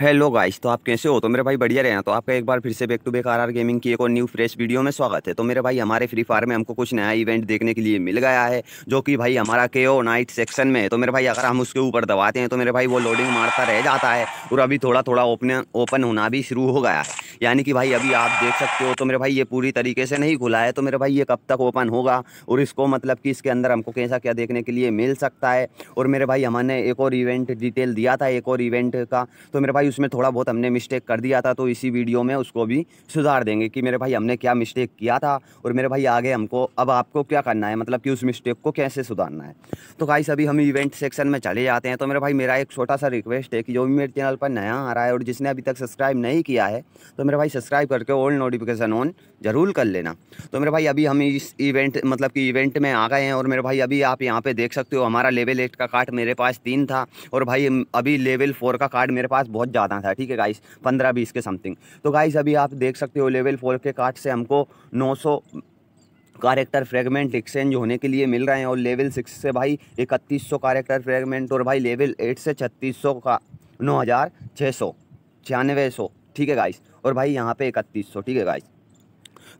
hello guys तो आप कैसे हो तो मेरे भाई बढ़िया रहे हैं तो आपका एक बार फिर से back to back R R gaming की एक और न्यू फ्रेश वीडियो में स्वागत है तो मेरे भाई हमारे फ्री फायर में हमको कुछ नया इवेंट देखने के लिए मिल गया है जो कि भाई हमारा के नाइट सेक्शन में है तो मेरे भाई अगर हम उसके ऊपर दबाते हैं तो मेरे भाई वो लोडिंग मारता रह जाता है और अभी थोड़ा थोड़ा ओपन ओपन होना भी शुरू हो गया है यानी कि भाई अभी आप देख सकते हो तो मेरे भाई ये पूरी तरीके से नहीं खुला है तो मेरे भाई ये कब तक ओपन होगा और इसको मतलब कि इसके अंदर हमको कैसा क्या देखने के लिए मिल सकता है और मेरे भाई हमने एक और इवेंट डिटेल दिया था एक और इवेंट का तो मेरे भाई उसमें थोड़ा बहुत हमने मिस्टेक कर दिया था तो इसी वीडियो में उसको भी सुधार देंगे कि मेरे भाई हमने क्या मिस्टेक किया था और मेरे भाई आगे हमको अब आपको क्या करना है मतलब कि उस मिस्टेक को कैसे सुधारना है तो भाई सभी हम इवेंट सेक्शन में चले जाते हैं तो मेरे भाई मेरा एक छोटा सा रिक्वेस्ट है कि जो भी मेरे चैनल पर नया आ रहा है और जिसने अभी तक सब्सक्राइब नहीं किया है तो मेरे भाई सब्सक्राइब करके ऑल नोटिफिकेशन ऑन जरूर कर लेना तो मेरे भाई अभी हम इस इवेंट मतलब कि इवेंट में आ गए हैं और मेरे भाई अभी आप यहाँ पे देख सकते हो हमारा लेवल एट का कार्ड मेरे पास तीन था और भाई अभी लेवल फोर का कार्ड मेरे पास बहुत ज़्यादा था ठीक है गाइस पंद्रह बीस के समथिंग तो गाइस अभी आप देख सकते हो लेवल फोर के कार्ड से हमको नौ कारेक्टर फ्रेगमेंट एक्सचेंज होने के लिए मिल रहे हैं और लेवल सिक्स से भाई इकतीस सौ कारेक्टर फ्रेगमेंट और भाई लेवल एट से छत्तीस सौ का नौ हज़ार छः सौ छियानवे सौ ठीक है गाइस और भाई यहाँ पे इकतीस सौ ठीक है गाइस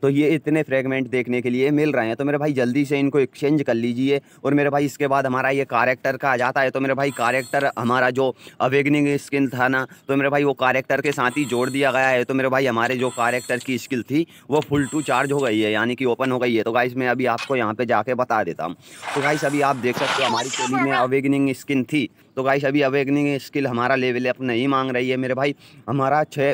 तो ये इतने फ्रेगमेंट देखने के लिए मिल रहे हैं तो मेरे भाई जल्दी से इनको एक्सचेंज कर लीजिए और मेरे भाई इसके बाद हमारा ये कैरेक्टर का आ जाता है तो मेरे भाई कैरेक्टर हमारा जो अवेगनिंग स्किल था ना तो मेरे भाई वो कैरेक्टर के साथ ही जोड़ दिया गया है तो मेरे भाई हमारे जो कैरेक्टर की स्किल थी वो फुल टू चार्ज हो गई है यानी कि ओपन हो गई है तो गाइस मैं अभी आपको यहाँ पर जाके बता देता हूँ तो गाइस अभी आप देख सकते हो हमारी टोली में अवेगनिंग स्किन थी तो गाइस अभी अवेगनिंग स्किल हमारा लेवल अप नहीं मांग रही है मेरे भाई हमारा छः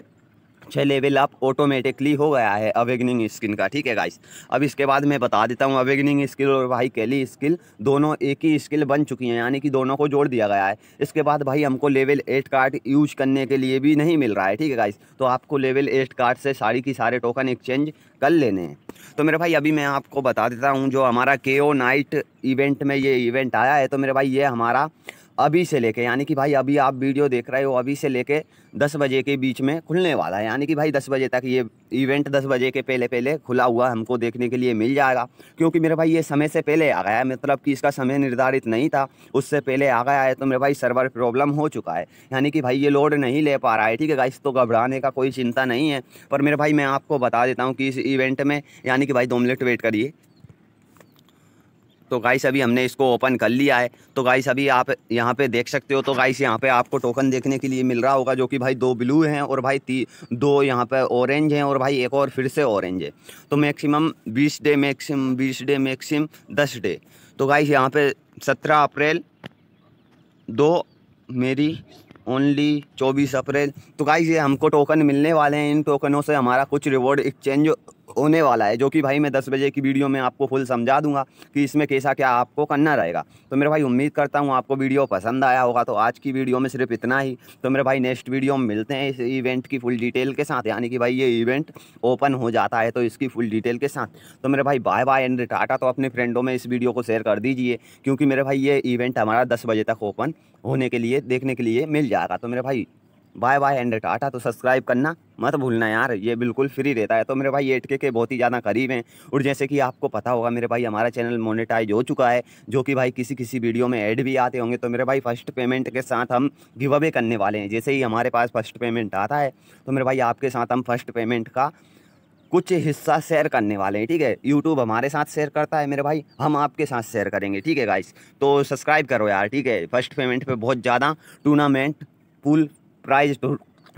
छः लेवल आप ऑटोमेटिकली हो गया है अवेगनिंग स्किन का ठीक है गाइस अब इसके बाद मैं बता देता हूँ अवेगनिंग स्किल और भाई कैली स्किल दोनों एक ही स्किल बन चुकी हैं यानी कि दोनों को जोड़ दिया गया है इसके बाद भाई हमको लेवल एट कार्ड यूज करने के लिए भी नहीं मिल रहा है ठीक है गाइस तो आपको लेवल एट कार्ड से सारी की सारे टोकन एक्सचेंज कर लेने हैं तो मेरे भाई अभी मैं आपको बता देता हूँ जो हमारा के नाइट इवेंट में ये इवेंट आया है तो मेरे भाई ये हमारा अभी से लेके यानी कि भाई अभी आप वीडियो देख रहे हो अभी से लेके दस बजे के बीच में खुलने वाला है यानी कि भाई दस बजे तक ये इवेंट दस बजे के पहले पहले खुला हुआ हमको देखने के लिए मिल जाएगा क्योंकि मेरे भाई ये समय से पहले आ गया है मतलब कि इसका समय निर्धारित नहीं था उससे पहले आ गया है तो मेरे भाई सर्वर प्रॉब्लम हो चुका है यानी कि भाई ये लोड नहीं ले पा रहा है ठीक है गाइस तो घबराने का कोई चिंता नहीं है पर मेरे भाई मैं आपको बता देता हूँ कि इस इवेंट में यानी कि भाई दो मिनट वेट करिए तो गाइस अभी हमने इसको ओपन कर लिया है तो गाइस अभी आप यहाँ पे देख सकते हो तो गाइस यहाँ पे आपको टोकन देखने के लिए मिल रहा होगा जो कि भाई दो ब्लू हैं और भाई ती दो यहाँ पे ऑरेंज हैं और भाई एक और फिर से ऑरेंज है तो मैक्सिमम बीस डे मैक्सिम बीस डे मैक्सिम दस डे तो गाइस यहाँ पे सत्रह अप्रैल दो मेरी ओनली चौबीस अप्रैल तो गाइस ये हमको टोकन मिलने वाले हैं इन टोकनों से हमारा कुछ रिवॉर्ड एक्सचेंज होने वाला है जो कि भाई मैं दस बजे की वीडियो में आपको फुल समझा दूंगा कि इसमें कैसा क्या आपको करना रहेगा तो मेरे भाई उम्मीद करता हूँ आपको वीडियो पसंद आया होगा तो आज की वीडियो में सिर्फ इतना ही तो मेरे भाई नेक्स्ट वीडियो में मिलते हैं इस इवेंट की फुल डिटेल के साथ यानी कि भाई ये इवेंट ओपन हो जाता है तो इसकी फुल डिटेल के साथ तो मेरे भाई बाय बाय एंड टाटा तो अपने फ्रेंडों में इस वीडियो को शेयर कर दीजिए क्योंकि मेरे भाई ये इवेंट हमारा दस बजे तक ओपन होने के लिए देखने के लिए मिल जाएगा तो मेरे भाई बाय बाय एंड टाटा तो सब्सक्राइब करना मत भूलना यार ये बिल्कुल फ्री रहता है तो मेरे भाई एट के के बहुत ही ज़्यादा करीब हैं और जैसे कि आपको पता होगा मेरे भाई हमारा चैनल मोनेटाइज हो चुका है जो कि भाई किसी किसी वीडियो में ऐड भी आते होंगे तो मेरे भाई फर्स्ट पेमेंट के साथ हम गिव अवे करने वाले हैं जैसे ही हमारे पास फर्स्ट पेमेंट आता है तो मेरे भाई आपके साथ हम फर्स्ट पेमेंट का कुछ हिस्सा शेयर करने वाले हैं ठीक है यूट्यूब हमारे साथ शेयर करता है मेरे भाई हम आपके साथ शेयर करेंगे ठीक है गाइस तो सब्सक्राइब करो यार ठीक है फर्स्ट पेमेंट पे बहुत ज़्यादा टूर्नामेंट पुल प्राइज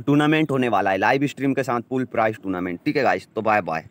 टूर्नामेंट होने वाला है लाइव स्ट्रीम के साथ पूल प्राइज टूर्नामेंट ठीक है गाइज तो बाय बाय